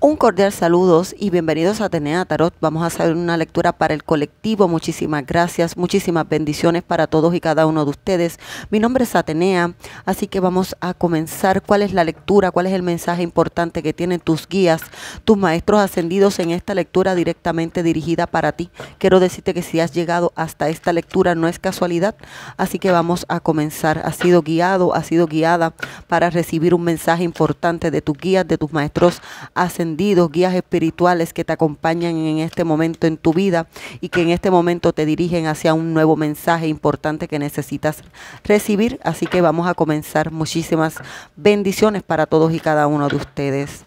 Un cordial saludos y bienvenidos a Atenea Tarot. Vamos a hacer una lectura para el colectivo. Muchísimas gracias, muchísimas bendiciones para todos y cada uno de ustedes. Mi nombre es Atenea, así que vamos a comenzar. ¿Cuál es la lectura? ¿Cuál es el mensaje importante que tienen tus guías, tus maestros ascendidos en esta lectura directamente dirigida para ti? Quiero decirte que si has llegado hasta esta lectura no es casualidad, así que vamos a comenzar. Has sido guiado, has sido guiada para recibir un mensaje importante de tus guías, de tus maestros ascendidos guías espirituales que te acompañan en este momento en tu vida y que en este momento te dirigen hacia un nuevo mensaje importante que necesitas recibir. Así que vamos a comenzar. Muchísimas bendiciones para todos y cada uno de ustedes.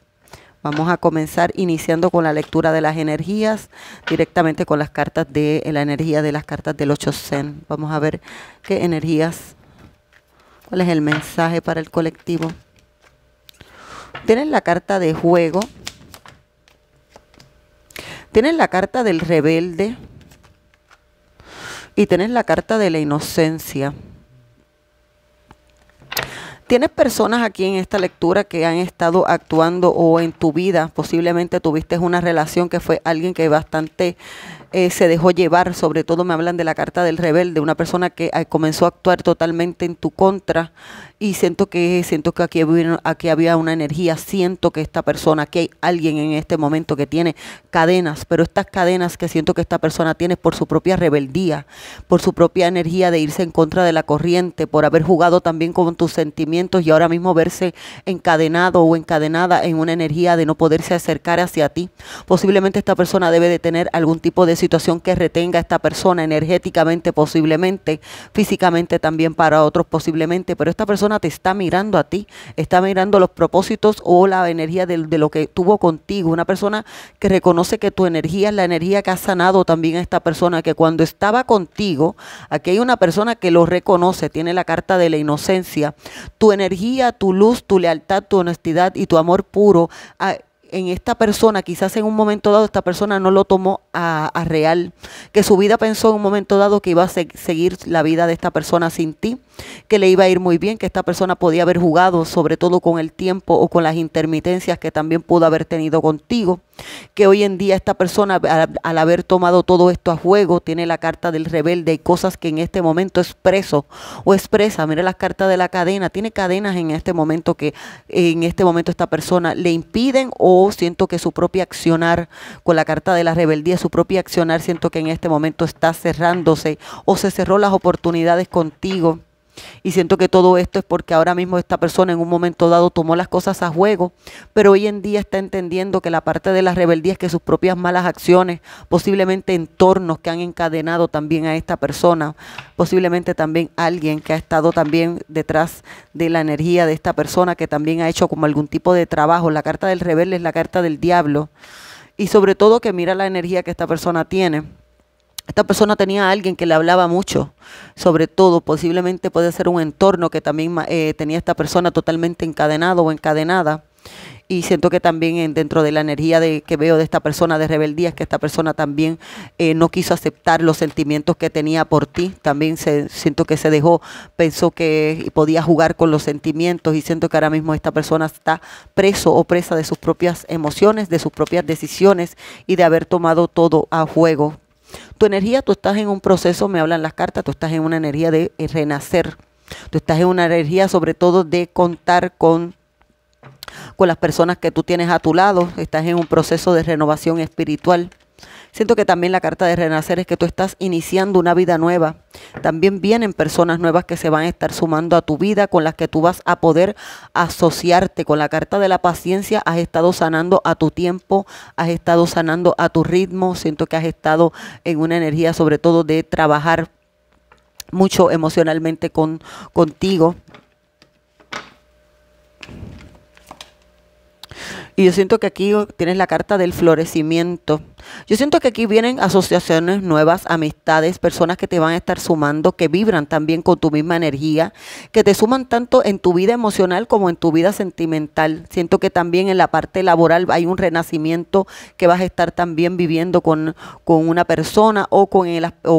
Vamos a comenzar iniciando con la lectura de las energías, directamente con las cartas de la energía de las cartas del 8 Vamos a ver qué energías, cuál es el mensaje para el colectivo. Tienen la carta de juego, Tienes la carta del rebelde y tienes la carta de la inocencia. Tienes personas aquí en esta lectura que han estado actuando o en tu vida, posiblemente tuviste una relación que fue alguien que bastante eh, se dejó llevar, sobre todo me hablan de la carta del rebelde, una persona que eh, comenzó a actuar totalmente en tu contra y siento que siento que aquí, aquí había una energía, siento que esta persona, que hay alguien en este momento que tiene cadenas, pero estas cadenas que siento que esta persona tiene por su propia rebeldía, por su propia energía de irse en contra de la corriente, por haber jugado también con tus sentimientos y ahora mismo verse encadenado o encadenada en una energía de no poderse acercar hacia ti. Posiblemente esta persona debe de tener algún tipo de situación que retenga a esta persona energéticamente posiblemente, físicamente también para otros posiblemente, pero esta persona te está mirando a ti, está mirando los propósitos o la energía de, lo que tuvo contigo, una persona que reconoce que tu energía es la energía que ha sanado también a esta persona, que cuando estaba contigo, aquí hay una persona que lo reconoce, tiene la carta de la inocencia, tu energía, tu luz, tu lealtad, tu honestidad y tu amor puro. Ah, en esta persona, quizás en un momento dado esta persona no lo tomó a, real, que su vida pensó en un momento dado que iba a seguir la vida de esta persona sin ti, que le iba a ir muy bien, que esta persona podía haber jugado, sobre todo con el tiempo o con las intermitencias que también pudo haber tenido contigo que hoy en día esta persona, al, haber tomado todo esto a juego, tiene la carta del rebelde y cosas que en este momento expreso o expresa. Mire las cartas de la cadena, tiene cadenas en este momento que en este momento esta persona le impiden o siento que su propia accionar con la carta de la rebeldía, su propia accionar, siento que en este momento está cerrándose o se cerró las oportunidades contigo y siento que todo esto es porque ahora mismo esta persona en un momento dado tomó las cosas a juego, pero hoy en día está entendiendo que la parte de la rebeldía es que sus propias malas acciones, posiblemente entornos que han encadenado también a esta persona, posiblemente también alguien que ha estado también detrás de la energía de esta persona, que también ha hecho como algún tipo de trabajo. La carta del rebelde es la carta del diablo. Y sobre todo que mira la energía que esta persona tiene esta persona tenía a alguien que le hablaba mucho, sobre todo, posiblemente puede ser un entorno que también eh, tenía esta persona totalmente encadenado o encadenada. Y siento que también dentro de la energía de, que veo de esta persona de rebeldía es que esta persona también eh, no quiso aceptar los sentimientos que tenía por ti. También siento que se dejó, pensó que podía jugar con los sentimientos y siento que ahora mismo esta persona está preso o presa de sus propias emociones, de sus propias decisiones y de haber tomado todo a juego tu energía, tú estás en un proceso, me hablan las cartas, tú estás en una energía de renacer. Tú estás en una energía sobre todo de contar con con las personas que tú tienes a tu lado, estás en un proceso de renovación espiritual. Siento que también la carta de renacer es que tú estás iniciando una vida nueva. También vienen personas nuevas que se van a estar sumando a tu vida, con las que tú vas a poder asociarte. Con la carta de la paciencia has estado sanando a tu tiempo, has estado sanando a tu ritmo. Siento que has estado en una energía sobre todo de trabajar mucho emocionalmente contigo. Y yo siento que aquí tienes la carta del florecimiento. Yo siento que aquí vienen asociaciones nuevas, amistades, personas que te van a estar sumando, que vibran también con tu misma energía, que te suman tanto en tu vida emocional como en tu vida sentimental. Siento que también en la parte laboral hay un renacimiento que vas a estar también viviendo con, una persona o con,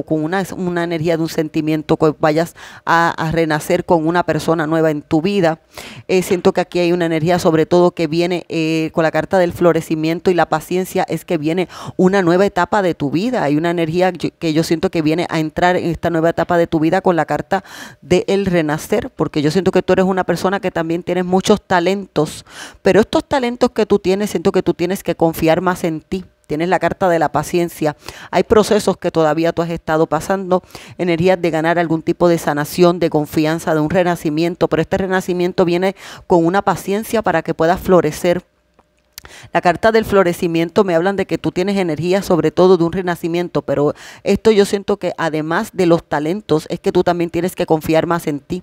con una, una, energía de un sentimiento que vayas a, renacer con una persona nueva en tu vida. Eh, siento que aquí hay una energía sobre todo que viene eh, con la carta del florecimiento y la paciencia es que viene una nueva etapa de tu vida. Hay una energía que yo siento que viene a entrar en esta nueva etapa de tu vida con la carta del renacer, porque yo siento que tú eres una persona que también tienes muchos talentos, pero estos talentos que tú tienes, siento que tú tienes que confiar más en ti tienes la carta de la paciencia. Hay procesos que todavía tú has estado pasando, energías de ganar algún tipo de sanación, de confianza, de un renacimiento, pero este renacimiento viene con una paciencia para que puedas florecer, la carta del florecimiento me hablan de que tú tienes energía, sobre todo de un renacimiento, pero esto yo siento que además de los talentos, es que tú también tienes que confiar más en ti.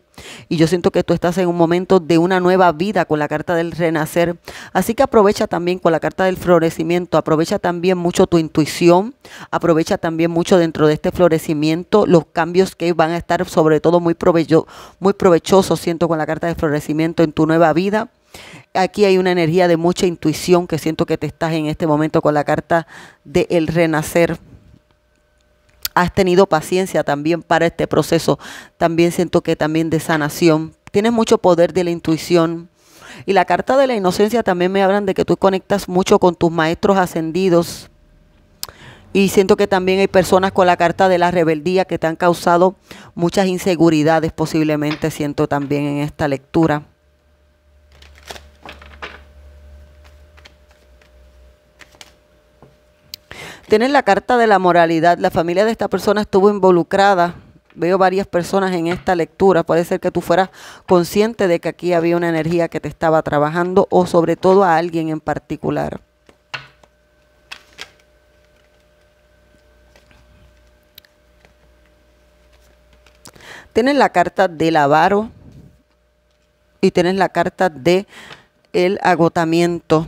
Y yo siento que tú estás en un momento de una nueva vida con la carta del renacer. Así que aprovecha también con la carta del florecimiento, aprovecha también mucho tu intuición, aprovecha también mucho dentro de este florecimiento los cambios que van a estar sobre todo muy, provecho, muy provechosos, siento con la carta del florecimiento en tu nueva vida Aquí hay una energía de mucha intuición que siento que te estás en este momento con la carta del renacer. Has tenido paciencia también para este proceso. También siento que también de sanación. Tienes mucho poder de la intuición. Y la carta de la inocencia también me hablan de que tú conectas mucho con tus maestros ascendidos. Y siento que también hay personas con la carta de la rebeldía que te han causado muchas inseguridades, posiblemente siento también en esta lectura. Tienes la carta de la moralidad. La familia de esta persona estuvo involucrada. Veo varias personas en esta lectura. Puede ser que tú fueras consciente de que aquí había una energía que te estaba trabajando o sobre todo a alguien en particular. Tienes la carta del avaro y tienes la carta de el agotamiento.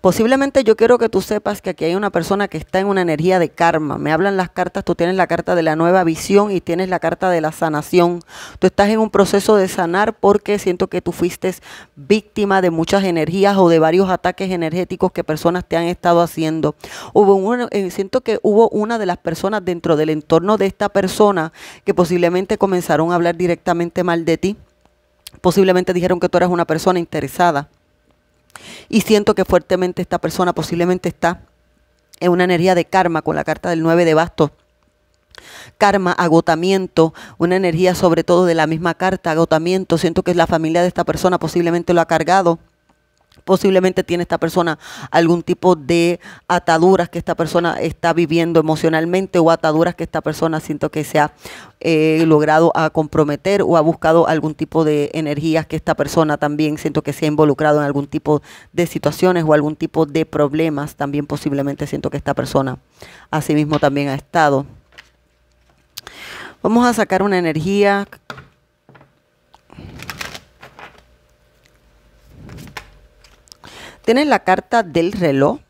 Posiblemente yo quiero que tú sepas que aquí hay una persona que está en una energía de karma. Me hablan las cartas, tú tienes la carta de la nueva visión y tienes la carta de la sanación. Tú estás en un proceso de sanar porque siento que tú fuiste víctima de muchas energías o de varios ataques energéticos que personas te han estado haciendo. Hubo eh, siento que hubo una de las personas dentro del entorno de esta persona que posiblemente comenzaron a hablar directamente mal de ti. Posiblemente dijeron que tú eras una persona interesada y siento que fuertemente esta persona posiblemente está en una energía de karma con la carta del 9 de bastos karma, agotamiento, una energía sobre todo de la misma carta, agotamiento. Siento que la familia de esta persona posiblemente lo ha cargado posiblemente tiene esta persona algún tipo de ataduras que esta persona está viviendo emocionalmente o ataduras que esta persona siento que se ha eh, logrado a comprometer o ha buscado algún tipo de energías que esta persona también siento que se ha involucrado en algún tipo de situaciones o algún tipo de problemas. También posiblemente siento que esta persona asimismo sí también ha estado. Vamos a sacar una energía Tienes la carta del reloj.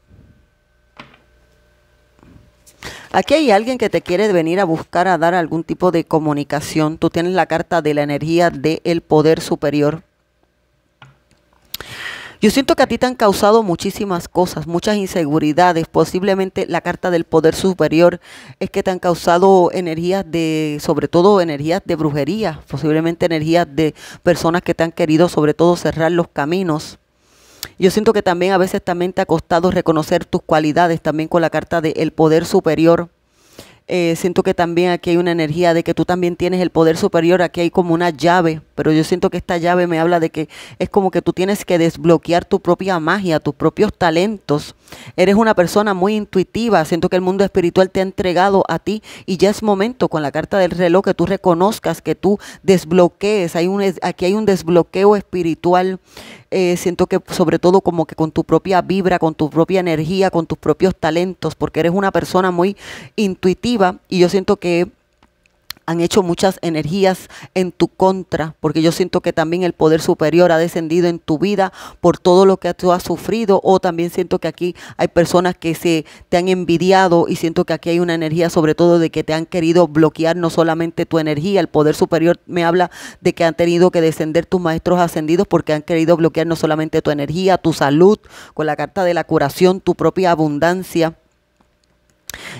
Aquí hay alguien que te quiere venir a buscar a dar algún tipo de comunicación. Tú tienes la carta de la energía del poder superior. Yo siento que a ti te han causado muchísimas cosas, muchas inseguridades. Posiblemente la carta del poder superior es que te han causado energías de, sobre todo energías de brujería, posiblemente energías de personas que te han querido sobre todo cerrar los caminos. Yo siento que también a veces también te ha costado reconocer tus cualidades también con la carta de el poder superior. Eh, siento que también aquí hay una energía de que tú también tienes el poder superior, aquí hay como una llave pero yo siento que esta llave me habla de que es como que tú tienes que desbloquear tu propia magia, tus propios talentos. Eres una persona muy intuitiva. Siento que el mundo espiritual te ha entregado a ti y ya es momento con la carta del reloj que tú reconozcas, que tú desbloquees. aquí hay un desbloqueo espiritual. Eh, siento que sobre todo como que con tu propia vibra, con tu propia energía, con tus propios talentos, porque eres una persona muy intuitiva y yo siento que han hecho muchas energías en tu contra, porque yo siento que también el poder superior ha descendido en tu vida por todo lo que tú has sufrido, o también siento que aquí hay personas que se te han envidiado y siento que aquí hay una energía sobre todo de que te han querido bloquear no solamente tu energía, el poder superior me habla de que han tenido que descender tus maestros ascendidos porque han querido bloquear no solamente tu energía, tu salud, con la carta de la curación, tu propia abundancia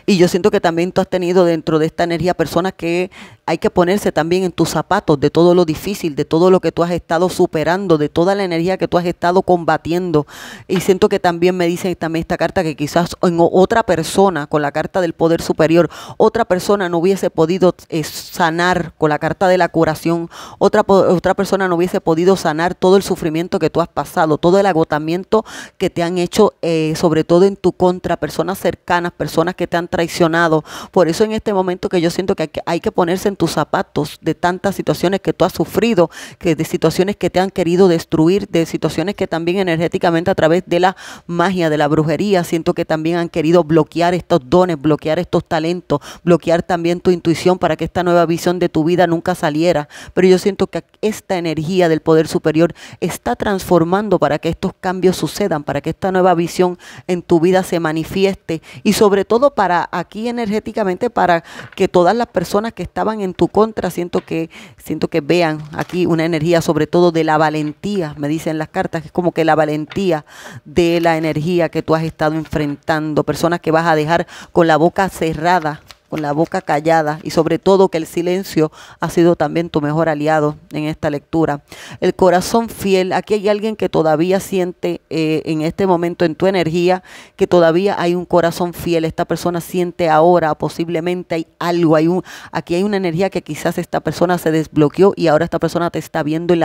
y yo siento que también tú has tenido dentro de esta energía personas que hay que ponerse también en tus zapatos de todo lo difícil, de todo lo que tú has estado superando, de toda la energía que tú has estado combatiendo. Y siento que también me dice también esta carta que quizás en otra persona, con la carta del poder superior, otra persona no hubiese podido eh, sanar con la carta de la curación, otra, otra persona no hubiese podido sanar todo el sufrimiento que tú has pasado, todo el agotamiento que te han hecho, eh, sobre todo en tu contra, personas cercanas, personas que que te han traicionado. Por eso en este momento que yo siento que hay que, ponerse en tus zapatos de tantas situaciones que tú has sufrido, de situaciones que te han querido destruir, de situaciones que también energéticamente a través de la magia, de la brujería, siento que también han querido bloquear estos dones, bloquear estos talentos, bloquear también tu intuición para que esta nueva visión de tu vida nunca saliera. Pero yo siento que esta energía del poder superior está transformando para que estos cambios sucedan, para que esta nueva visión en tu vida se manifieste y sobre todo para aquí energéticamente para que todas las personas que estaban en tu contra siento que siento que vean aquí una energía sobre todo de la valentía, me dicen las cartas, que es como que la valentía de la energía que tú has estado enfrentando, personas que vas a dejar con la boca cerrada con la boca callada y sobre todo que el silencio ha sido también tu mejor aliado en esta lectura. El corazón fiel, aquí hay alguien que todavía siente eh, en este momento en tu energía que todavía hay un corazón fiel, esta persona siente ahora posiblemente hay algo, hay un, aquí hay una energía que quizás esta persona se desbloqueó y ahora esta persona te está viendo en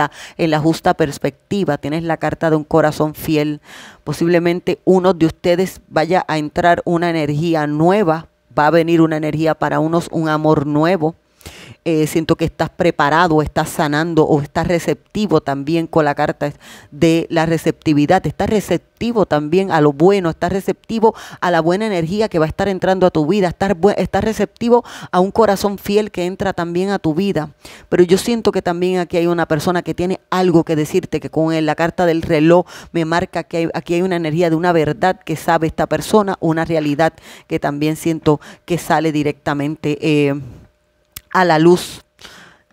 la justa perspectiva, tienes la carta de un corazón fiel, posiblemente uno de ustedes vaya a entrar una energía nueva va a venir una energía para unos, un amor nuevo, eh, siento que estás preparado, estás sanando o estás receptivo también con la carta de la receptividad, estás receptivo también a lo bueno, estás receptivo a la buena energía que va a estar entrando a tu vida, estás, receptivo a un corazón fiel que entra también a tu vida. Pero yo siento que también aquí hay una persona que tiene algo que decirte, que con la carta del reloj me marca que aquí hay una energía de una verdad que sabe esta persona, una realidad que también siento que sale directamente. Eh, a la luz.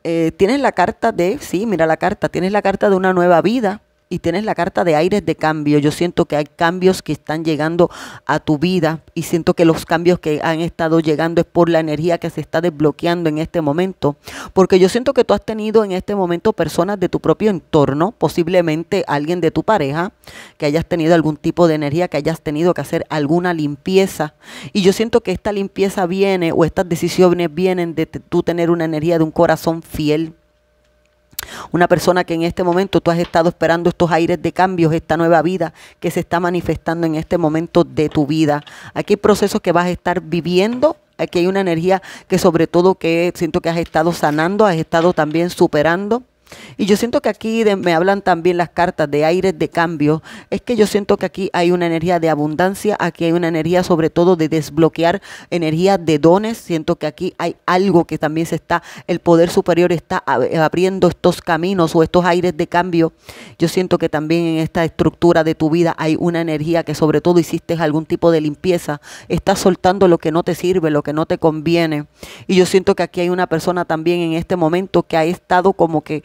Eh, tienes la carta de, sí, mira la carta, tienes la carta de una nueva vida, y tienes la carta de aires de cambio. Yo siento que hay cambios que están llegando a tu vida y siento que los cambios que han estado llegando es por la energía que se está desbloqueando en este momento. Porque yo siento que tú has tenido en este momento personas de tu propio entorno, posiblemente alguien de tu pareja, que hayas tenido algún tipo de energía, que hayas tenido que hacer alguna limpieza. Y yo siento que esta limpieza viene o estas decisiones vienen de tú tener una energía de un corazón fiel una persona que en este momento tú has estado esperando estos aires de cambios, esta nueva vida que se está manifestando en este momento de tu vida. Aquí hay procesos que vas a estar viviendo aquí hay una energía que sobre todo que siento que has estado sanando, has estado también superando. Y yo siento que aquí me hablan también las cartas de aires de cambio. Es que yo siento que aquí hay una energía de abundancia, aquí hay una energía sobre todo de desbloquear energía de dones. Siento que aquí hay algo que también se está, el poder superior está eh, abriendo estos caminos o estos aires de cambio. Yo siento que también en esta estructura de tu vida hay una energía que sobre todo hiciste algún tipo de limpieza. Estás soltando lo que no te sirve, lo que no te conviene. Y yo siento que aquí hay una persona también en este momento que ha estado como que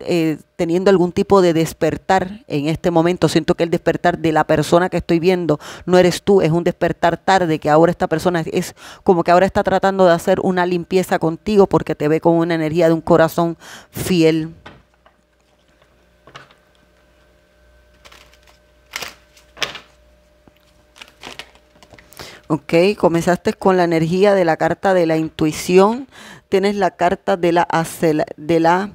eh, teniendo algún tipo de despertar en este momento. Siento que el despertar de la persona que estoy viendo no eres tú, es un despertar tarde, que ahora esta persona es como que ahora está tratando de hacer una limpieza contigo porque te ve con una energía de un corazón fiel. Ok, comenzaste con la energía de la carta de la intuición, tienes la carta de la, de la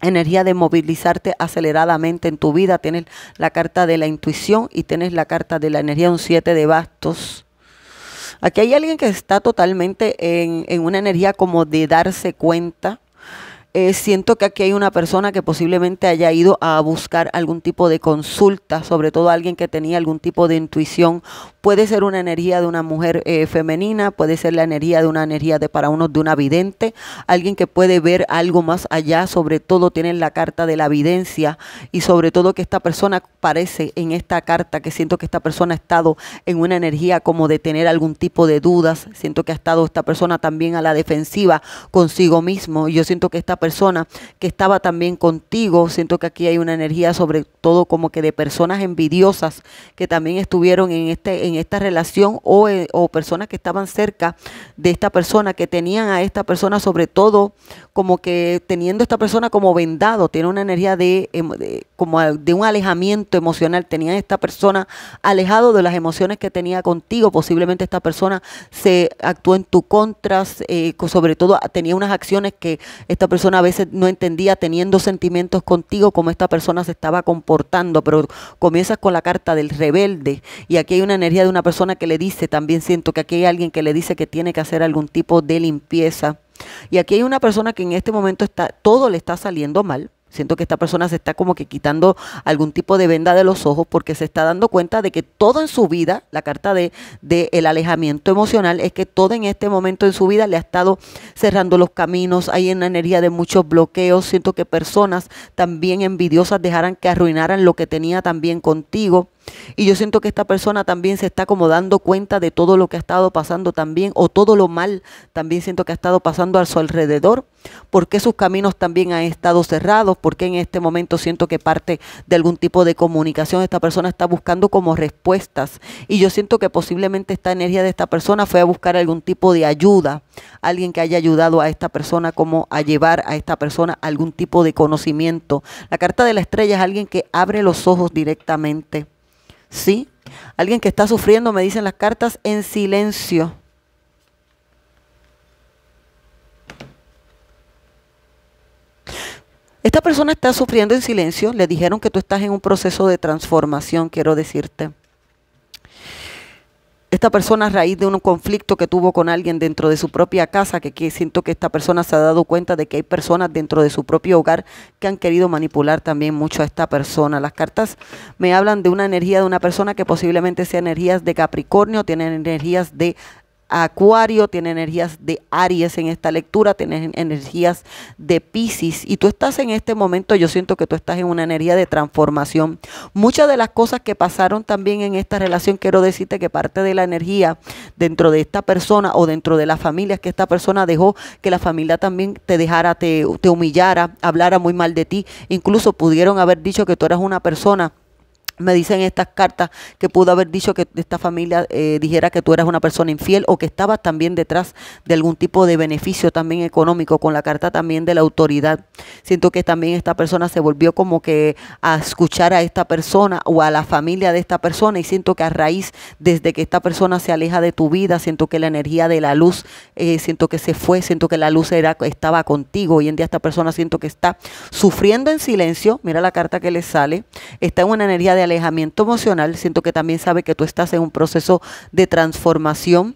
energía de movilizarte aceleradamente en tu vida. Tienes la carta de la intuición y tienes la carta de la energía, un 7 de bastos. Aquí hay alguien que está totalmente en, en una energía como de darse cuenta eh, siento que aquí hay una persona que posiblemente haya ido a buscar algún tipo de consulta, sobre todo alguien que tenía algún tipo de intuición. Puede ser una energía de una mujer eh, femenina, puede ser la energía de una energía de para uno de una vidente, alguien que puede ver algo más allá, sobre todo tienen la carta de la evidencia y sobre todo que esta persona parece en esta carta que siento que esta persona ha estado en una energía como de tener algún tipo de dudas, siento que ha estado esta persona también a la defensiva consigo mismo yo siento que esta persona persona que estaba también contigo. Siento que aquí hay una energía sobre todo como que de personas envidiosas que también estuvieron en, este, en esta relación o, eh, personas que estaban cerca de esta persona, que tenían a esta persona sobre todo como que teniendo esta persona como vendado, tiene una energía de, em, como de un alejamiento emocional, tenía esta persona alejado de las emociones que tenía contigo, posiblemente esta persona se actuó en tu contra, eh, sobre todo tenía unas acciones que esta persona a veces no entendía teniendo sentimientos contigo cómo esta persona se estaba comportando, pero comienzas con la carta del rebelde y aquí hay una energía de una persona que le dice, también siento que aquí hay alguien que le dice que tiene que hacer algún tipo de limpieza. Y aquí hay una persona que en este momento está, todo le está saliendo mal Siento que esta persona se está como que quitando algún tipo de venda de los ojos porque se está dando cuenta de que todo en su vida, la carta de, de, el alejamiento emocional, es que todo en este momento en su vida le ha estado cerrando los caminos, hay una energía de muchos bloqueos, siento que personas también envidiosas dejaran que arruinaran lo que tenía también contigo y yo siento que esta persona también se está como dando cuenta de todo lo que ha estado pasando también, o todo lo mal también siento que ha estado pasando a su alrededor, porque sus caminos también han estado cerrados, porque en este momento siento que parte de algún tipo de comunicación esta persona está buscando como respuestas. Y yo siento que posiblemente esta energía de esta persona fue a buscar algún tipo de ayuda, alguien que haya ayudado a esta persona como a llevar a esta persona algún tipo de conocimiento. La carta de la estrella es alguien que abre los ojos directamente ¿sí? Alguien que está sufriendo, me dicen las cartas, en silencio. Esta persona está sufriendo en silencio. Le dijeron que tú estás en un proceso de transformación, quiero decirte esta persona a raíz de un conflicto que tuvo con alguien dentro de su propia casa, que, siento que esta persona se ha dado cuenta de que hay personas dentro de su propio hogar que han querido manipular también mucho a esta persona. Las cartas me hablan de una energía de una persona que posiblemente sea energías de Capricornio, tiene energías de Acuario, tiene energías de Aries en esta lectura, tiene energías de Pisces y tú estás en este momento, yo siento que tú estás en una energía de transformación. Muchas de las cosas que pasaron también en esta relación, quiero decirte que parte de la energía dentro de esta persona o dentro de las familias que esta persona dejó, que la familia también te dejara, te, te humillara, hablara muy mal de ti, incluso pudieron haber dicho que tú eras una persona me dicen estas cartas que pudo haber dicho que esta familia eh, dijera que tú eras una persona infiel o que estabas también detrás de algún tipo de beneficio también económico con la carta también de la autoridad. Siento que también esta persona se volvió como que a escuchar a esta persona o a la familia de esta persona y siento que a raíz desde que esta persona se aleja de tu vida, siento que la energía de la luz, eh, siento que se fue, siento que la luz era, estaba contigo. Hoy en día esta persona siento que está sufriendo en silencio, mira la carta que le sale, está en una energía de alejamiento emocional, siento que también sabe que tú estás en un proceso de transformación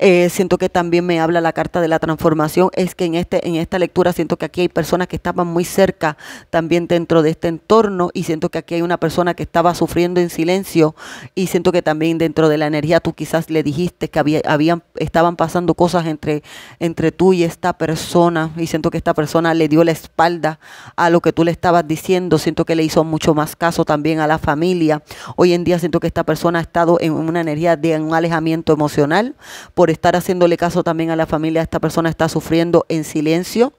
eh, siento que también me habla la carta de la transformación, es que en, este, en esta lectura siento que aquí hay personas que estaban muy cerca también dentro de este entorno y siento que aquí hay una persona que estaba sufriendo en silencio y siento que también dentro de la energía tú quizás le dijiste que había, habían, estaban pasando cosas entre, entre tú y esta persona y siento que esta persona le dio la espalda a lo que tú le estabas diciendo, siento que le hizo mucho más caso también a la familia. Hoy en día siento que esta persona ha estado en una energía de un alejamiento emocional por estar haciéndole caso también a la familia, esta persona está sufriendo en silencio.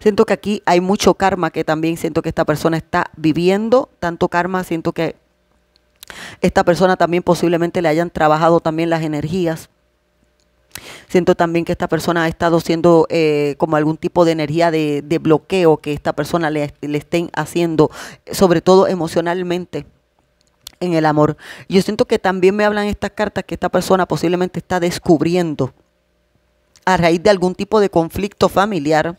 Siento que aquí hay mucho karma que también siento que esta persona está viviendo, tanto karma, siento que esta persona también posiblemente le hayan trabajado también las energías. Siento también que esta persona ha estado siendo eh, como algún tipo de energía de, bloqueo que esta persona le, le estén haciendo, sobre todo emocionalmente en el amor. Yo siento que también me hablan estas cartas que esta persona posiblemente está descubriendo a raíz de algún tipo de conflicto familiar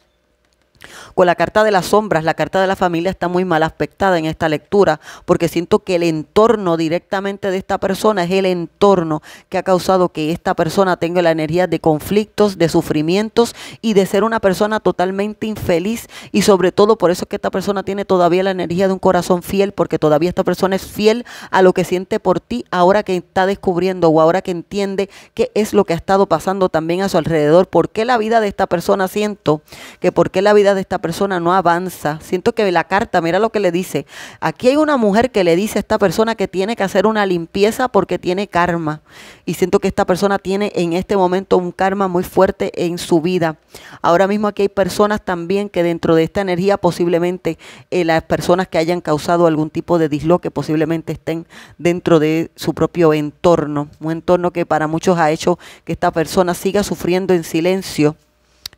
con la carta de las sombras, la carta de la familia está muy mal aspectada en esta lectura, porque siento que el entorno directamente de esta persona es el entorno que ha causado que esta persona tenga la energía de conflictos, de sufrimientos y de ser una persona totalmente infeliz. Y sobre todo por eso es que esta persona tiene todavía la energía de un corazón fiel, porque todavía esta persona es fiel a lo que siente por ti ahora que está descubriendo o ahora que entiende qué es lo que ha estado pasando también a su alrededor. ¿Por qué la vida de esta persona siento que por qué la vida de esta persona no avanza. Siento que la carta, mira lo que le dice. Aquí hay una mujer que le dice a esta persona que tiene que hacer una limpieza porque tiene karma. Y siento que esta persona tiene en este momento un karma muy fuerte en su vida. Ahora mismo aquí hay personas también que dentro de esta energía posiblemente eh, las personas que hayan causado algún tipo de disloque posiblemente estén dentro de su propio entorno. Un entorno que para muchos ha hecho que esta persona siga sufriendo en silencio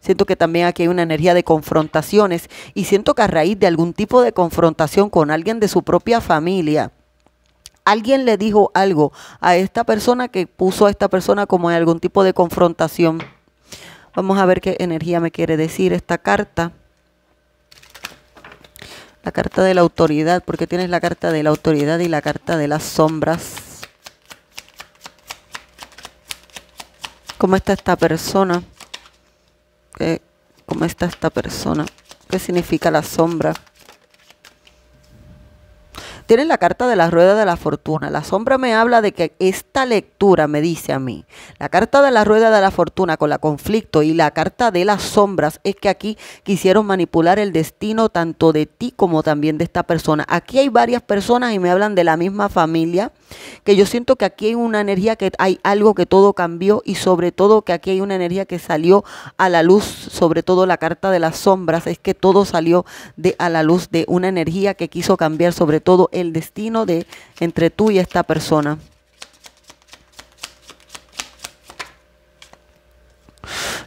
Siento que también aquí hay una energía de confrontaciones y siento que a raíz de algún tipo de confrontación con alguien de su propia familia, alguien le dijo algo a esta persona que puso a esta persona como en algún tipo de confrontación. Vamos a ver qué energía me quiere decir esta carta. La carta de la autoridad, porque tienes la carta de la autoridad y la carta de las sombras. ¿Cómo está esta persona? ¿Cómo está esta persona? ¿Qué significa la sombra? Tienen la carta de la rueda de la fortuna. La sombra me habla de que esta lectura me dice a mí, la carta de la rueda de la fortuna con la conflicto y la carta de las sombras es que aquí quisieron manipular el destino tanto de ti como también de esta persona. Aquí hay varias personas y me hablan de la misma familia, que yo siento que aquí hay una energía que hay algo que todo cambió y sobre todo que aquí hay una energía que salió a la luz, sobre todo la carta de las sombras, es que todo salió a la luz de una energía que quiso cambiar, sobre todo el destino de entre tú y esta persona.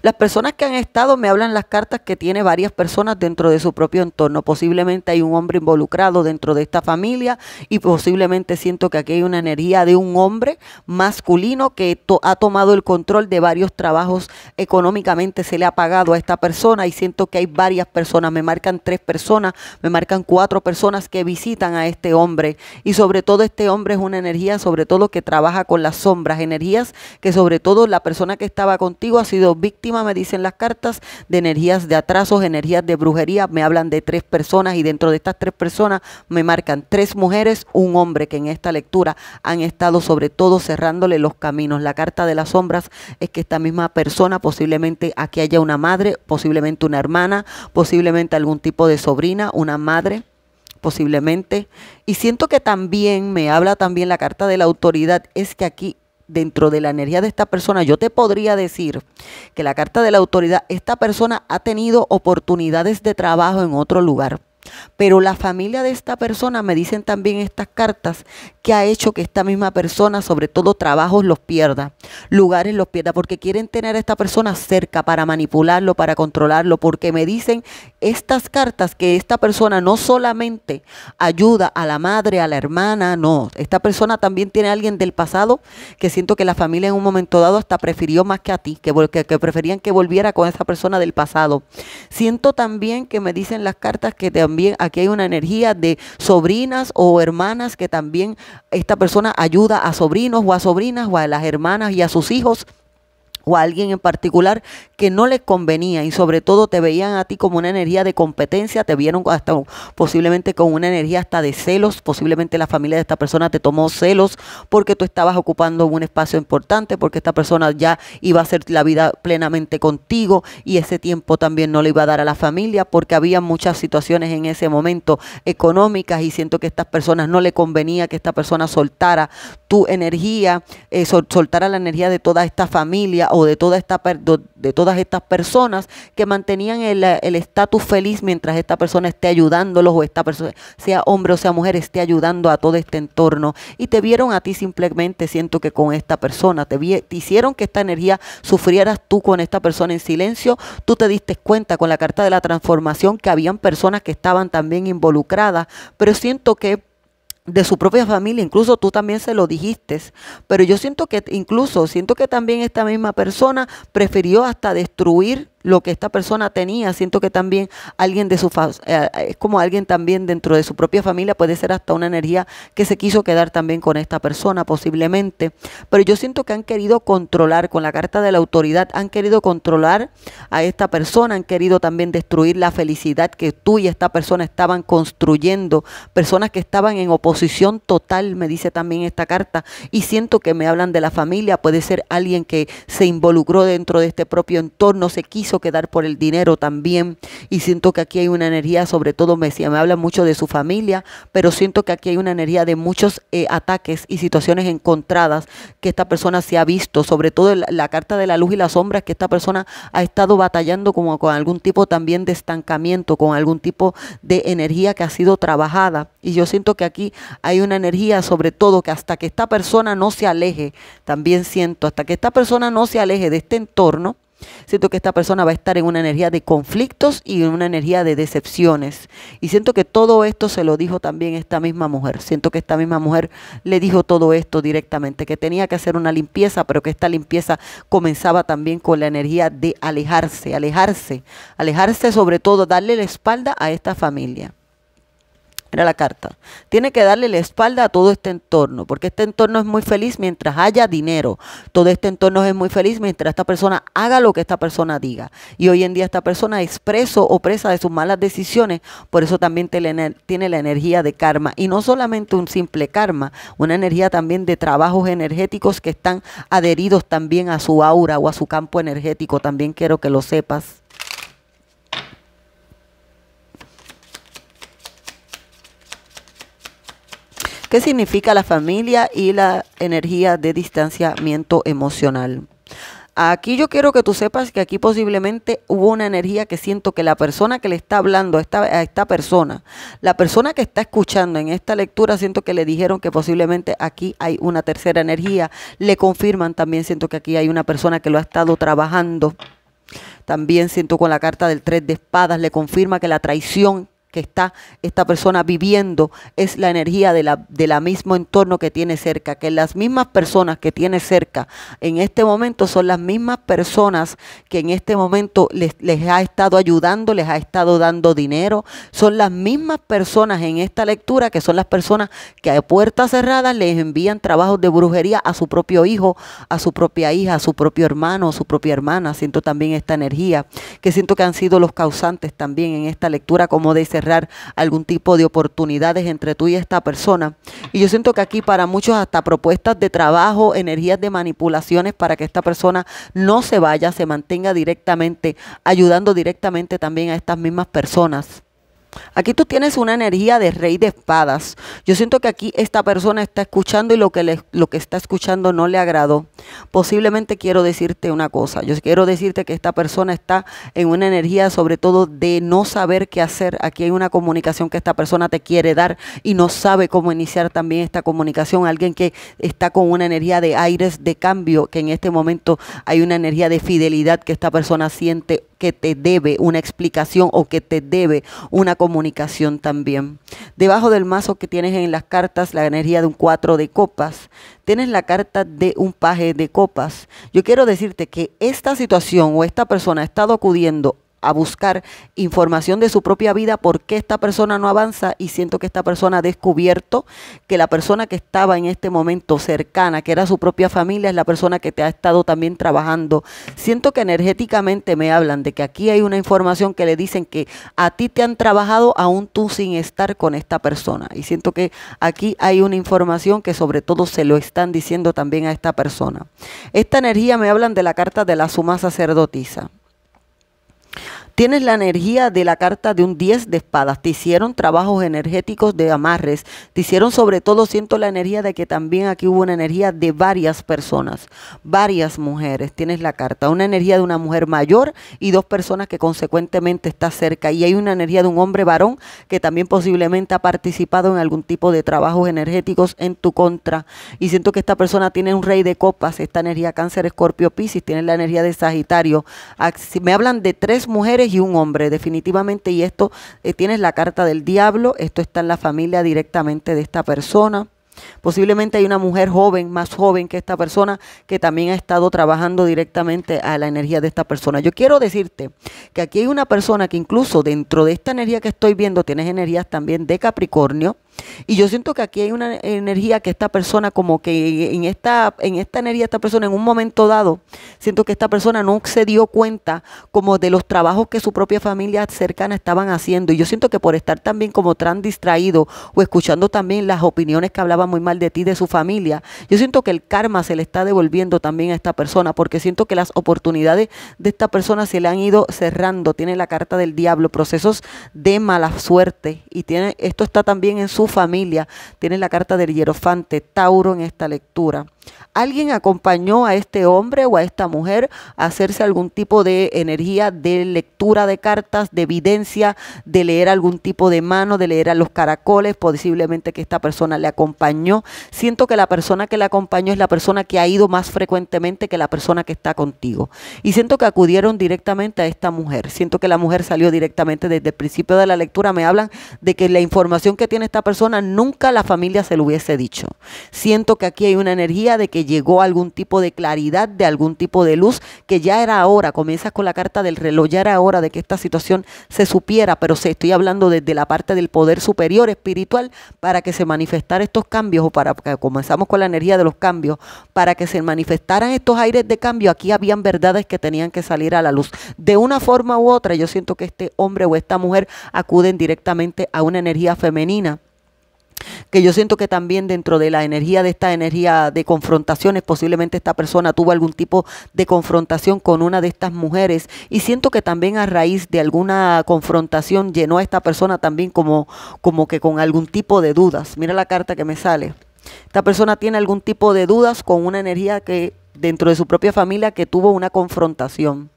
Las personas que han estado me hablan las cartas que tiene varias personas dentro de su propio entorno. Posiblemente hay un hombre involucrado dentro de esta familia y posiblemente siento que aquí hay una energía de un hombre masculino que ha tomado el control de varios trabajos económicamente, se le ha pagado a esta persona y siento que hay varias personas. Me marcan tres personas, me marcan cuatro personas que visitan a este hombre y sobre todo este hombre es una energía sobre todo que trabaja con las sombras, energías que sobre todo la persona que estaba contigo ha sido víctima me dicen las cartas, de energías de atrasos, energías de brujería, me hablan de tres personas y dentro de estas tres personas me marcan tres mujeres, un hombre que en esta lectura han estado sobre todo cerrándole los caminos. La carta de las sombras es que esta misma persona, posiblemente aquí haya una madre, posiblemente una hermana, posiblemente algún tipo de sobrina, una madre posiblemente. Y siento que también, me habla también la carta de la autoridad, es que aquí dentro de la energía de esta persona, yo te podría decir que la carta de la autoridad, esta persona ha tenido oportunidades de trabajo en otro lugar pero la familia de esta persona, me dicen también estas cartas, que ha hecho que esta misma persona, sobre todo trabajos, los pierda, lugares los pierda, porque quieren tener a esta persona cerca para manipularlo, para controlarlo, porque me dicen estas cartas que esta persona no solamente ayuda a la madre, a la hermana, no, esta persona también tiene a alguien del pasado que siento que la familia en un momento dado hasta prefirió más que a ti, que, que, preferían que volviera con esa persona del pasado. Siento también que me dicen las cartas que te también aquí hay una energía de sobrinas o hermanas que también esta persona ayuda a sobrinos o a sobrinas o a las hermanas y a sus hijos o a alguien en particular que no les convenía y sobre todo te veían a ti como una energía de competencia, te vieron hasta posiblemente con una energía hasta de celos, posiblemente la familia de esta persona te tomó celos porque tú estabas ocupando un espacio importante, porque esta persona ya iba a hacer la vida plenamente contigo y ese tiempo también no le iba a dar a la familia porque había muchas situaciones en ese momento económicas y siento que a estas personas no le convenía que esta persona soltara tu energía, eh, soltara la energía de toda esta familia o de, toda esta, de todas estas personas que mantenían el estatus feliz mientras esta persona esté ayudándolos o esta persona, sea hombre o sea mujer, esté ayudando a todo este entorno. Y te vieron a ti simplemente, siento que con esta persona, te, te hicieron que esta energía sufrieras tú con esta persona en silencio, tú te diste cuenta con la carta de la transformación que habían personas que estaban también involucradas, pero siento que de su propia familia, incluso tú también se lo dijiste, pero yo siento que incluso, siento que también esta misma persona prefirió hasta destruir lo que esta persona tenía. Siento que también alguien de su eh, es como alguien también dentro de su propia familia, puede ser hasta una energía que se quiso quedar también con esta persona posiblemente. Pero yo siento que han querido controlar con la carta de la autoridad, han querido controlar a esta persona, han querido también destruir la felicidad que tú y esta persona estaban construyendo, personas que estaban en oposición total, me dice también esta carta, y siento que me hablan de la familia, puede ser alguien que se involucró dentro de este propio entorno, se quiso quedar que dar por el dinero también y siento que aquí hay una energía, sobre todo me, me habla mucho de su familia, pero siento que aquí hay una energía de muchos eh, ataques y situaciones encontradas que esta persona se ha visto, sobre todo la carta de la luz y las sombras que esta persona ha estado batallando como con algún tipo también de estancamiento, con algún tipo de energía que ha sido trabajada y yo siento que aquí hay una energía sobre todo que hasta que esta persona no se aleje, también siento, hasta que esta persona no se aleje de este entorno, Siento que esta persona va a estar en una energía de conflictos y en una energía de decepciones. Y siento que todo esto se lo dijo también esta misma mujer. Siento que esta misma mujer le dijo todo esto directamente, que tenía que hacer una limpieza, pero que esta limpieza comenzaba también con la energía de alejarse, alejarse, alejarse sobre todo, darle la espalda a esta familia. Mira la carta. Tiene que darle la espalda a todo este entorno, porque este entorno es muy feliz mientras haya dinero. Todo este entorno es muy feliz mientras esta persona haga lo que esta persona diga. Y hoy en día esta persona es preso o presa de sus malas decisiones, por eso también tiene la energía de karma. Y no solamente un simple karma, una energía también de trabajos energéticos que están adheridos también a su aura o a su campo energético. También quiero que lo sepas. ¿Qué significa la familia y la energía de distanciamiento emocional? Aquí yo quiero que tú sepas que aquí posiblemente hubo una energía que siento que la persona que le está hablando a esta, a esta, persona, la persona que está escuchando en esta lectura, siento que le dijeron que posiblemente aquí hay una tercera energía. Le confirman también, siento que aquí hay una persona que lo ha estado trabajando. También siento con la carta del tres de espadas, le confirma que la traición que está esta persona viviendo es la energía de la, de mismo entorno que tiene cerca, que las mismas personas que tiene cerca en este momento son las mismas personas que en este momento les, les ha estado ayudando, les ha estado dando dinero, son las mismas personas en esta lectura que son las personas que a puertas cerradas les envían trabajos de brujería a su propio hijo, a su propia hija, a su propio hermano, a su propia hermana. Siento también esta energía, que siento que han sido los causantes también en esta lectura, como de algún tipo de oportunidades entre tú y esta persona. Y yo siento que aquí para muchos hasta propuestas de trabajo, energías de manipulaciones para que esta persona no se vaya, se mantenga directamente, ayudando directamente también a estas mismas personas. Aquí tú tienes una energía de rey de espadas. Yo siento que aquí esta persona está escuchando y lo que, lo que está escuchando no le agradó. Posiblemente quiero decirte una cosa. Yo quiero decirte que esta persona está en una energía sobre todo de no saber qué hacer. Aquí hay una comunicación que esta persona te quiere dar y no sabe cómo iniciar también esta comunicación. Alguien que está con una energía de aires de cambio, que en este momento hay una energía de fidelidad que esta persona siente que te debe una explicación o que te debe una comunicación comunicación también. Debajo del mazo que tienes en las cartas, la energía de un cuatro de copas, tienes la carta de un paje de copas. Yo quiero decirte que esta situación o esta persona ha estado acudiendo a buscar información de su propia vida, por qué esta persona no avanza y siento que esta persona ha descubierto que la persona que estaba en este momento cercana, que era su propia familia, es la persona que te ha estado también trabajando. Siento que energéticamente me hablan de que aquí hay una información que le dicen que a ti te han trabajado aún tú sin estar con esta persona. Y siento que aquí hay una información que sobre todo se lo están diciendo también a esta persona. Esta energía me hablan de la carta de la suma sacerdotisa. Tienes la energía de la carta de un 10 de espadas. Te hicieron trabajos energéticos de amarres. Te hicieron sobre todo, siento la energía de que también aquí hubo una energía de varias personas, varias mujeres. Tienes la carta. Una energía de una mujer mayor y dos personas que consecuentemente está cerca. Y hay una energía de un hombre varón que también posiblemente ha participado en algún tipo de trabajos energéticos en tu contra. Y siento que esta persona tiene un rey de copas. Esta energía cáncer, escorpio, piscis. tienes la energía de Sagitario. Me hablan de tres mujeres y un hombre, definitivamente, y esto eh, tienes la carta del diablo, esto está en la familia directamente de esta persona. Posiblemente hay una mujer joven, más joven que esta persona, que también ha estado trabajando directamente a la energía de esta persona. Yo quiero decirte que aquí hay una persona que incluso dentro de esta energía que estoy viendo, tienes energías también de Capricornio, y yo siento que aquí hay una energía que esta persona, como que en esta, en esta energía, esta persona en un momento dado, siento que esta persona no se dio cuenta como de los trabajos que su propia familia cercana estaban haciendo. Y yo siento que por estar también como tan distraído o escuchando también las opiniones que hablaban muy mal de ti, de su familia, yo siento que el karma se le está devolviendo también a esta persona, porque siento que las oportunidades de esta persona se le han ido cerrando. Tiene la carta del diablo, procesos de mala suerte. Y tiene, esto está también en su familia. tiene la carta del hierofante, Tauro, en esta lectura. ¿Alguien acompañó a este hombre o a esta mujer a hacerse algún tipo de energía de lectura de cartas, de evidencia, de leer algún tipo de mano, de leer a los caracoles? Posiblemente que esta persona le acompañó. Siento que la persona que le acompañó es la persona que ha ido más frecuentemente que la persona que está contigo. Y siento que acudieron directamente a esta mujer. Siento que la mujer salió directamente desde el principio de la lectura. Me hablan de que la información que tiene esta persona nunca la familia se lo hubiese dicho. Siento que aquí hay una energía de que llegó algún tipo de claridad, de algún tipo de luz, que ya era hora, comienzas con la carta del reloj, ya era hora de que esta situación se supiera, pero se estoy hablando desde la parte del poder superior espiritual para que se manifestaran estos cambios o para que comenzamos con la energía de los cambios, para que se manifestaran estos aires de cambio, aquí habían verdades que tenían que salir a la luz. De una forma u otra, yo siento que este hombre o esta mujer acuden directamente a una energía femenina que yo siento que también dentro de la energía de esta energía de confrontaciones, posiblemente esta persona tuvo algún tipo de confrontación con una de estas mujeres y siento que también a raíz de alguna confrontación llenó a esta persona también como, como que con algún tipo de dudas. Mira la carta que me sale. Esta persona tiene algún tipo de dudas con una energía que dentro de su propia familia que tuvo una confrontación.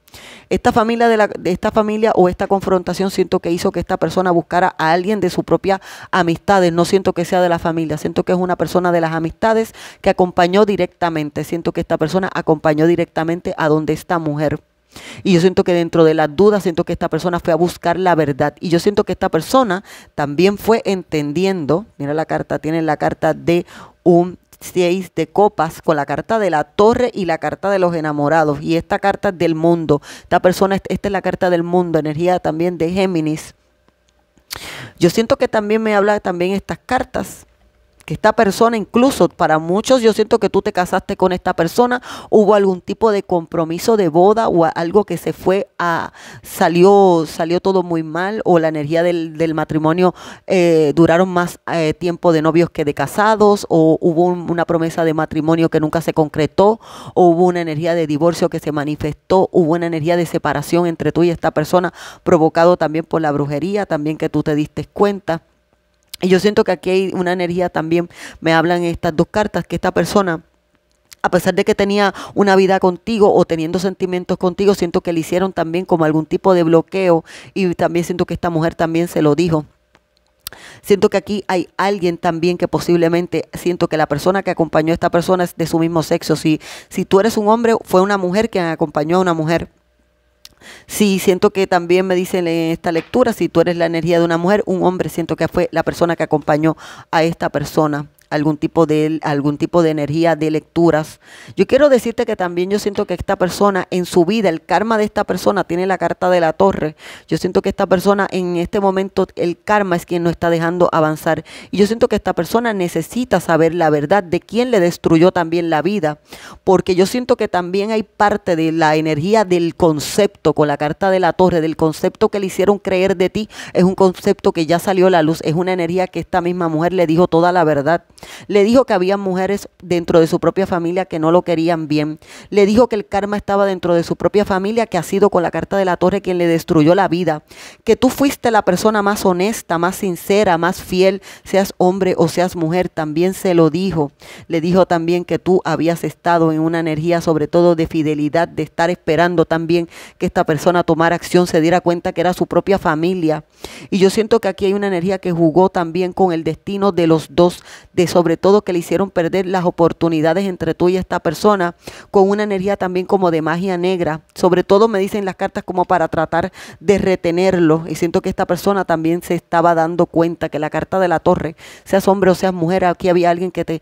Esta familia, de, esta familia o esta confrontación siento que hizo que esta persona buscara a alguien de su propia amistades. No siento que sea de la familia, siento que es una persona de las amistades que acompañó directamente. Siento que esta persona acompañó directamente a donde esta mujer. Y yo siento que dentro de las dudas, siento que esta persona fue a buscar la verdad. Y yo siento que esta persona también fue entendiendo, mira la carta, tiene la carta de un 6 de copas con la carta de la torre y la carta de los enamorados. Y esta carta del mundo. Esta persona, esta es la carta del mundo, energía también de Géminis. Yo siento que también me habla también estas cartas que esta persona, incluso para muchos, yo siento que tú te casaste con esta persona, hubo algún tipo de compromiso de boda o algo que se fue a, salió, salió todo muy mal o la energía del, matrimonio eh, duraron más eh, tiempo de novios que de casados o hubo una promesa de matrimonio que nunca se concretó o hubo una energía de divorcio que se manifestó, hubo una energía de separación entre tú y esta persona provocado también por la brujería, también que tú te diste cuenta. Y yo siento que aquí hay una energía también, me hablan estas dos cartas, que esta persona a pesar de que tenía una vida contigo o teniendo sentimientos contigo, siento que le hicieron también como algún tipo de bloqueo y también siento que esta mujer también se lo dijo. Siento que aquí hay alguien también que posiblemente, siento que la persona que acompañó a esta persona es de su mismo sexo. Si, si tú eres un hombre, fue una mujer que acompañó a una mujer. Sí, siento que también me dicen en esta lectura, si tú eres la energía de una mujer, un hombre siento que fue la persona que acompañó a esta persona algún tipo de algún tipo de energía de lecturas. Yo quiero decirte que también yo siento que esta persona en su vida, el karma de esta persona tiene la carta de la torre. Yo siento que esta persona en este momento el karma es quien no está dejando avanzar y yo siento que esta persona necesita saber la verdad de quién le destruyó también la vida, porque yo siento que también hay parte de la energía del concepto con la carta de la torre, del concepto que le hicieron creer de ti, es un concepto que ya salió a la luz, es una energía que esta misma mujer le dijo toda la verdad. Le dijo que había mujeres dentro de su propia familia que no lo querían bien. Le dijo que el karma estaba dentro de su propia familia, que ha sido con la carta de la torre quien le destruyó la vida. Que tú fuiste la persona más honesta, más sincera, más fiel, seas hombre o seas mujer. También se lo dijo. Le dijo también que tú habías estado en una energía sobre todo de fidelidad, de estar esperando también que esta persona tomara acción, se diera cuenta que era su propia familia. Y yo siento que aquí hay una energía que jugó también con el destino de los dos, sobre todo que le hicieron perder las oportunidades entre tú y esta persona, con una energía también como de magia negra. Sobre todo me dicen las cartas como para tratar de retenerlo. Y siento que esta persona también se estaba dando cuenta que la carta de la torre, seas hombre o seas mujer, aquí había alguien que te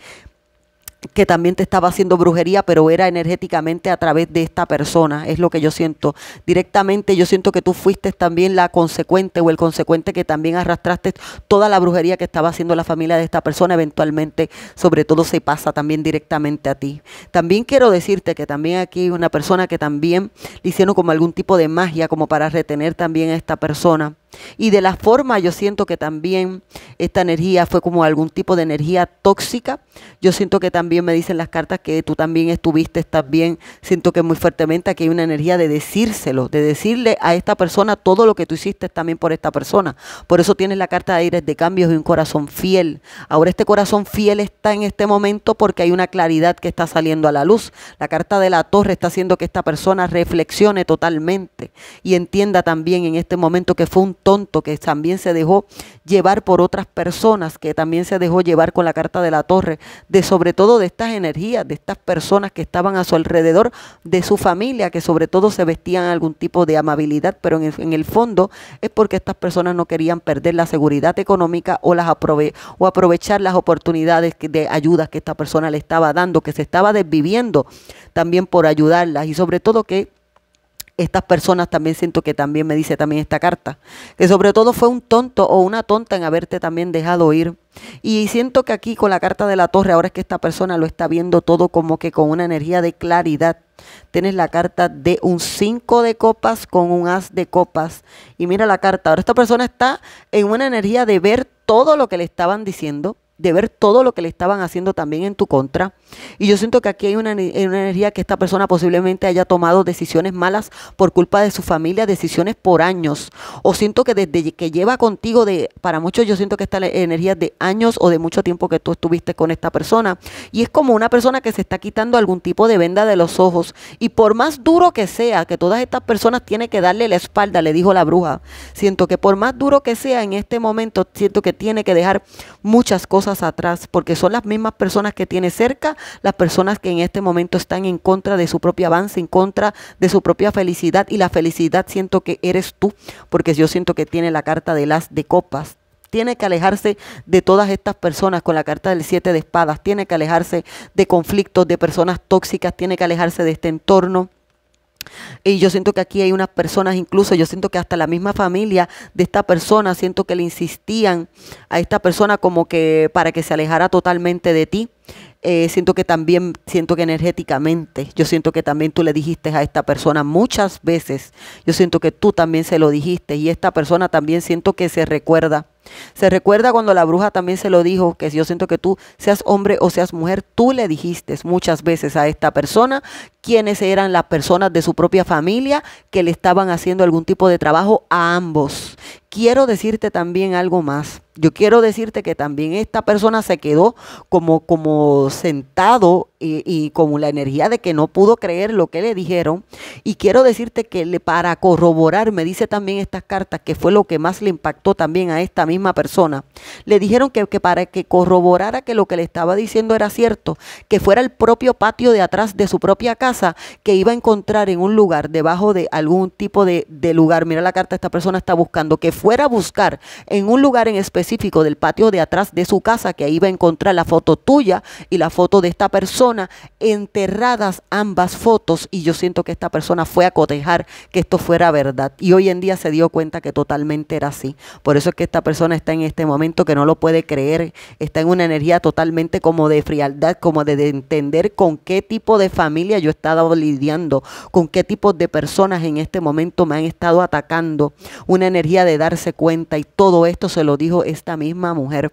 que también te estaba haciendo brujería, pero era energéticamente a través de esta persona, es lo que yo siento. Directamente yo siento que tú fuiste también la consecuente o el consecuente que también arrastraste toda la brujería que estaba haciendo la familia de esta persona, eventualmente sobre todo se pasa también directamente a ti. También quiero decirte que también aquí una persona que también le hicieron como algún tipo de magia, como para retener también a esta persona y de la forma yo siento que también esta energía fue como algún tipo de energía tóxica. Yo siento que también me dicen las cartas que tú también estuviste, estás bien. Siento que muy fuertemente aquí hay una energía de decírselo, de decirle a esta persona todo lo que tú hiciste también por esta persona. Por eso tienes la carta de aires de cambios y un corazón fiel. Ahora este corazón fiel está en este momento porque hay una claridad que está saliendo a la luz. La carta de la torre está haciendo que esta persona reflexione totalmente y entienda también en este momento que fue un tonto que también se dejó llevar por otras personas, que también se dejó llevar con la carta de la torre, de sobre todo de estas energías, de estas personas que estaban a su alrededor, de su familia, que sobre todo se vestían algún tipo de amabilidad, pero en el, fondo es porque estas personas no querían perder la seguridad económica o, las o aprovechar las oportunidades de ayudas que esta persona le estaba dando, que se estaba desviviendo también por ayudarlas y sobre todo que estas personas también siento que también me dice también esta carta, que sobre todo fue un tonto o una tonta en haberte también dejado ir. Y siento que aquí con la carta de la torre, ahora es que esta persona lo está viendo todo como que con una energía de claridad. Tienes la carta de un 5 de copas con un as de copas. Y mira la carta, ahora esta persona está en una energía de ver todo lo que le estaban diciendo, de ver todo lo que le estaban haciendo también en tu contra. Y yo siento que aquí hay una, energía que esta persona posiblemente haya tomado decisiones malas por culpa de su familia, decisiones por años. O siento que desde que lleva contigo, de, para muchos yo siento que esta energía de años o de mucho tiempo que tú estuviste con esta persona. Y es como una persona que se está quitando algún tipo de venda de los ojos. Y por más duro que sea, que todas estas personas tienen que darle la espalda, le dijo la bruja. Siento que por más duro que sea en este momento, siento que tiene que dejar muchas cosas atrás, porque son las mismas personas que tiene cerca, las personas que en este momento están en contra de su propio avance, en contra de su propia felicidad. Y la felicidad siento que eres tú, porque yo siento que tiene la carta de las de copas, tiene que alejarse de todas estas personas con la carta del siete de espadas, tiene que alejarse de conflictos, de personas tóxicas, tiene que alejarse de este entorno. Y yo siento que aquí hay unas personas, incluso yo siento que hasta la misma familia de esta persona, siento que le insistían a esta persona como que para que se alejara totalmente de ti. Eh, siento que también, siento que energéticamente, yo siento que también tú le dijiste a esta persona muchas veces, yo siento que tú también se lo dijiste y esta persona también siento que se recuerda se recuerda cuando la bruja también se lo dijo, que si yo siento que tú seas hombre o seas mujer, tú le dijiste muchas veces a esta persona quiénes eran las personas de su propia familia que le estaban haciendo algún tipo de trabajo a ambos. Quiero decirte también algo más. Yo quiero decirte que también esta persona se quedó como, como sentado y, con la energía de que no pudo creer lo que le dijeron. Y quiero decirte que le, para corroborar, me dice también estas cartas, que fue lo que más le impactó también a esta misma persona. Le dijeron que, para que corroborara que lo que le estaba diciendo era cierto, que fuera el propio patio de atrás de su propia casa, que iba a encontrar en un lugar, debajo de algún tipo de, lugar, mira la carta, esta persona está buscando, que fuera a buscar en un lugar en específico del patio de atrás de su casa, que iba a encontrar la foto tuya y la foto de esta persona enterradas ambas fotos y yo siento que esta persona fue a cotejar que esto fuera verdad. Y hoy en día se dio cuenta que totalmente era así. Por eso es que esta persona está en este momento que no lo puede creer, está en una energía totalmente como de frialdad, como de, de entender con qué tipo de familia yo he estado lidiando, con qué tipo de personas en este momento me han estado atacando, una energía de darse cuenta y todo esto se lo dijo esta misma mujer.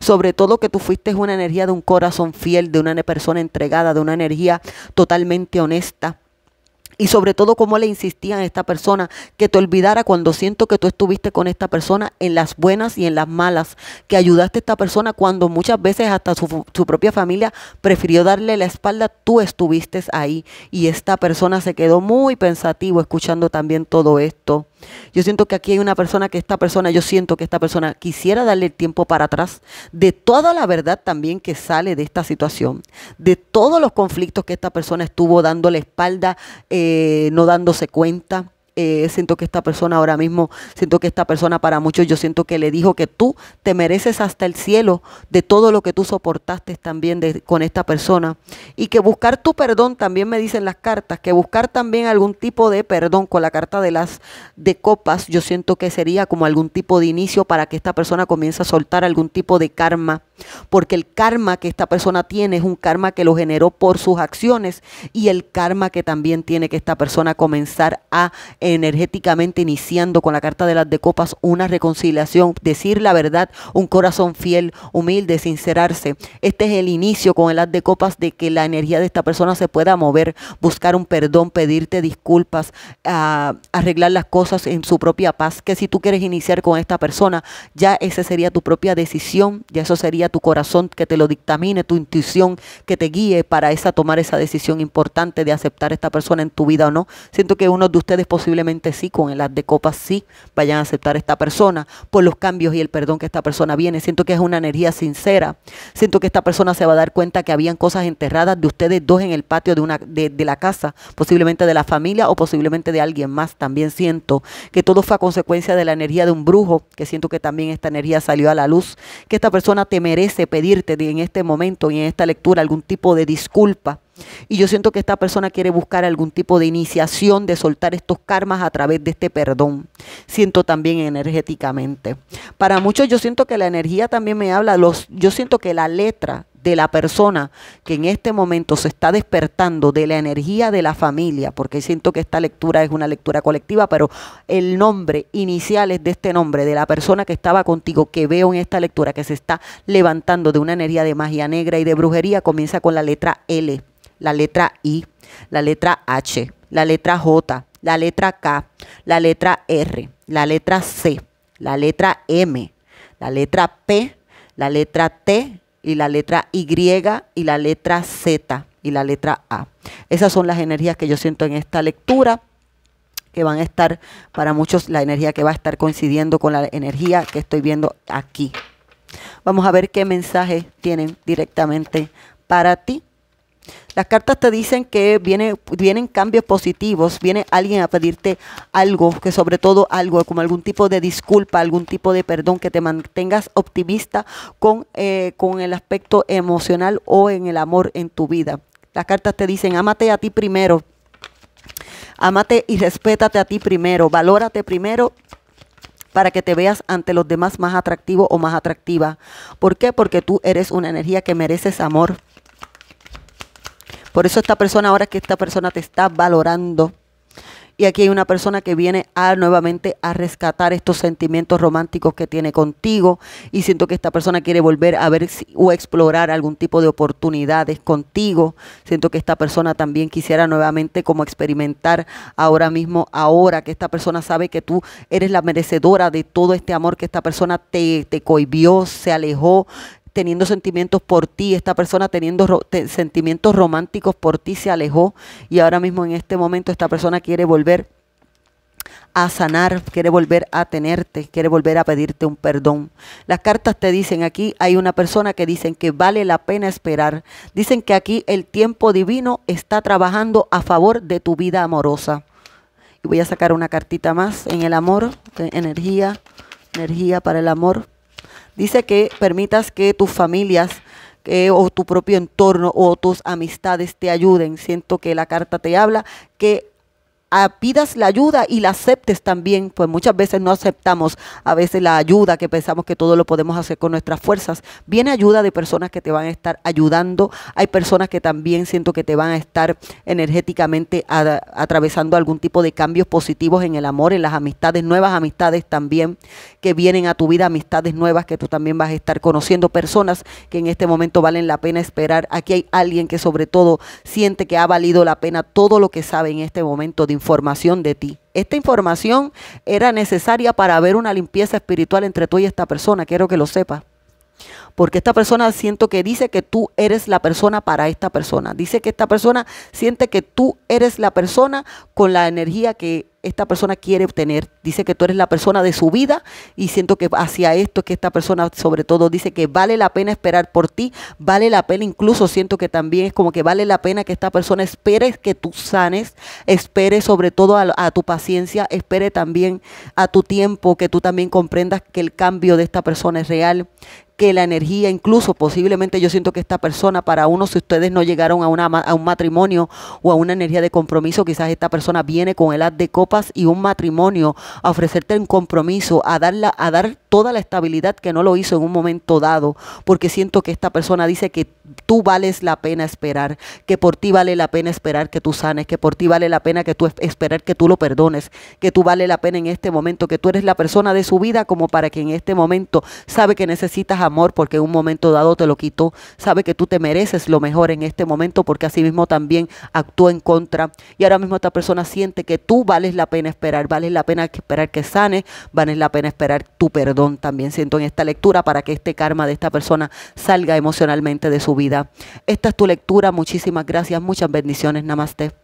Sobre todo que tú fuiste una energía de un corazón fiel, de una persona entregada, de una energía totalmente honesta, y sobre todo cómo le insistía a esta persona que te olvidara cuando siento que tú estuviste con esta persona en las buenas y en las malas, que ayudaste a esta persona cuando muchas veces hasta su, propia familia prefirió darle la espalda, tú estuviste ahí. Y esta persona se quedó muy pensativo escuchando también todo esto. Yo siento que aquí hay una persona que esta persona, yo siento que esta persona quisiera darle el tiempo para atrás de toda la verdad también que sale de esta situación, de todos los conflictos que esta persona estuvo dando la espalda. Eh, eh, no dándose cuenta. Eh, siento que esta persona ahora mismo, siento que esta persona para muchos, yo siento que le dijo que tú te mereces hasta el cielo de todo lo que tú soportaste también con esta persona. Y que buscar tu perdón, también me dicen las cartas, que buscar también algún tipo de perdón con la carta de las de copas, yo siento que sería como algún tipo de inicio para que esta persona comience a soltar algún tipo de karma porque el karma que esta persona tiene es un karma que lo generó por sus acciones y el karma que también tiene que esta persona comenzar a energéticamente iniciando con la carta de las de copas una reconciliación, decir la verdad, un corazón fiel, humilde, sincerarse. Este es el inicio con el as de copas de que la energía de esta persona se pueda mover, buscar un perdón, pedirte disculpas, arreglar las cosas en su propia paz. Que si tú quieres iniciar con esta persona, ya esa sería tu propia decisión, ya eso sería tu corazón que te lo dictamine, tu intuición que te guíe para esa, tomar esa decisión importante de aceptar a esta persona en tu vida o no. Siento que uno de ustedes posiblemente sí, con el as de copas sí, vayan a aceptar a esta persona por los cambios y el perdón que esta persona viene. Siento que es una energía sincera. Siento que esta persona se va a dar cuenta que habían cosas enterradas de ustedes dos en el patio de, una, de la casa, posiblemente de la familia o posiblemente de alguien más. También siento que todo fue a consecuencia de la energía de un brujo, que siento que también esta energía salió a la luz, que esta persona teme merece pedirte en este momento y en esta lectura algún tipo de disculpa. Y yo siento que esta persona quiere buscar algún tipo de iniciación de soltar estos karmas a través de este perdón. Siento también energéticamente. Para muchos yo siento que la energía también me habla, los, yo siento que la letra de la persona que en este momento se está despertando, de la energía de la familia, porque siento que esta lectura es una lectura colectiva, pero el nombre inicial es de este nombre, de la persona que estaba contigo, que veo en esta lectura, que se está levantando de una energía de magia negra y de brujería, comienza con la letra L, la letra I, la letra H, la letra J, la letra K, la letra R, la letra C, la letra M, la letra P, la letra T, y la letra Y y la letra Z y la letra A. Esas son las energías que yo siento en esta lectura que van a estar para muchos la energía que va a estar coincidiendo con la energía que estoy viendo aquí. Vamos a ver qué mensaje tienen directamente para ti. Las cartas te dicen que viene, vienen cambios positivos, viene alguien a pedirte algo, que sobre todo algo, como algún tipo de disculpa, algún tipo de perdón, que te mantengas optimista con, eh, con el aspecto emocional o en el amor en tu vida. Las cartas te dicen, ámate a ti primero, ámate y respétate a ti primero, valórate primero para que te veas ante los demás más atractivo o más atractiva. ¿Por qué? Porque tú eres una energía que mereces amor por eso esta persona, ahora que esta persona te está valorando, y aquí hay una persona que viene a nuevamente a rescatar estos sentimientos románticos que tiene contigo. Y siento que esta persona quiere volver a ver o explorar algún tipo de oportunidades contigo. Siento que esta persona también quisiera nuevamente como experimentar ahora mismo, ahora que esta persona sabe que tú eres la merecedora de todo este amor que esta persona te, te cohibió, se alejó, teniendo sentimientos por ti, esta persona teniendo sentimientos románticos por ti se alejó y ahora mismo en este momento esta persona quiere volver a sanar, quiere volver a tenerte, quiere volver a pedirte un perdón. Las cartas te dicen aquí, hay una persona que dicen que vale la pena esperar. Dicen que aquí el tiempo divino está trabajando a favor de tu vida amorosa. Y voy a sacar una cartita más en el amor, energía, energía para el amor. Dice que permitas que tus familias o tu propio entorno o tus amistades te ayuden. Siento que la carta te habla que Ah, pidas la ayuda y la aceptes también, pues muchas veces no aceptamos a veces la ayuda que pensamos que todo lo podemos hacer con nuestras fuerzas. Viene ayuda de personas que te van a estar ayudando, hay personas que también siento que te van a estar energéticamente atravesando algún tipo de cambios positivos en el amor, en las amistades, nuevas amistades también que vienen a tu vida, amistades nuevas que tú también vas a estar conociendo, personas que en este momento valen la pena esperar. Aquí hay alguien que sobre todo siente que ha valido la pena todo lo que sabe en este momento de información información de ti. Esta información era necesaria para haber una limpieza espiritual entre tú y esta persona, quiero que lo sepas. Porque esta persona siento que dice que tú eres la persona para esta persona. Dice que esta persona siente que tú eres la persona con la energía que esta persona quiere obtener. Dice que tú eres la persona de su vida y siento que hacia esto que esta persona sobre todo dice que vale la pena esperar por ti, vale la pena incluso, siento que también es como que vale la pena que esta persona espere que tú sanes, espere sobre todo a, a tu paciencia, espere también a tu tiempo, que tú también comprendas que el cambio de esta persona es real, que la energía, incluso posiblemente yo siento que esta persona, para uno, si ustedes no llegaron a, una, a un matrimonio o a una energía de compromiso, quizás esta persona viene con el haz de copas y un matrimonio a ofrecerte un compromiso, a, darla, a dar toda la estabilidad que no lo hizo en un momento dado, porque siento que esta persona dice que tú vales la pena esperar, que por ti vale la pena esperar que tú sanes, que por ti vale la pena que tú esperar que tú lo perdones, que tú vale la pena en este momento, que tú eres la persona de su vida como para que en este momento sabe que necesitas amor porque en un momento dado te lo quitó, sabe que tú te mereces lo mejor en este momento porque así mismo también actuó en contra y ahora mismo esta persona siente que tú vales la pena esperar, vales la pena esperar que sane. vales la pena esperar tu perdón también siento en esta lectura para que este karma de esta persona salga emocionalmente de su vida. Esta es tu lectura, muchísimas gracias, muchas bendiciones, namaste.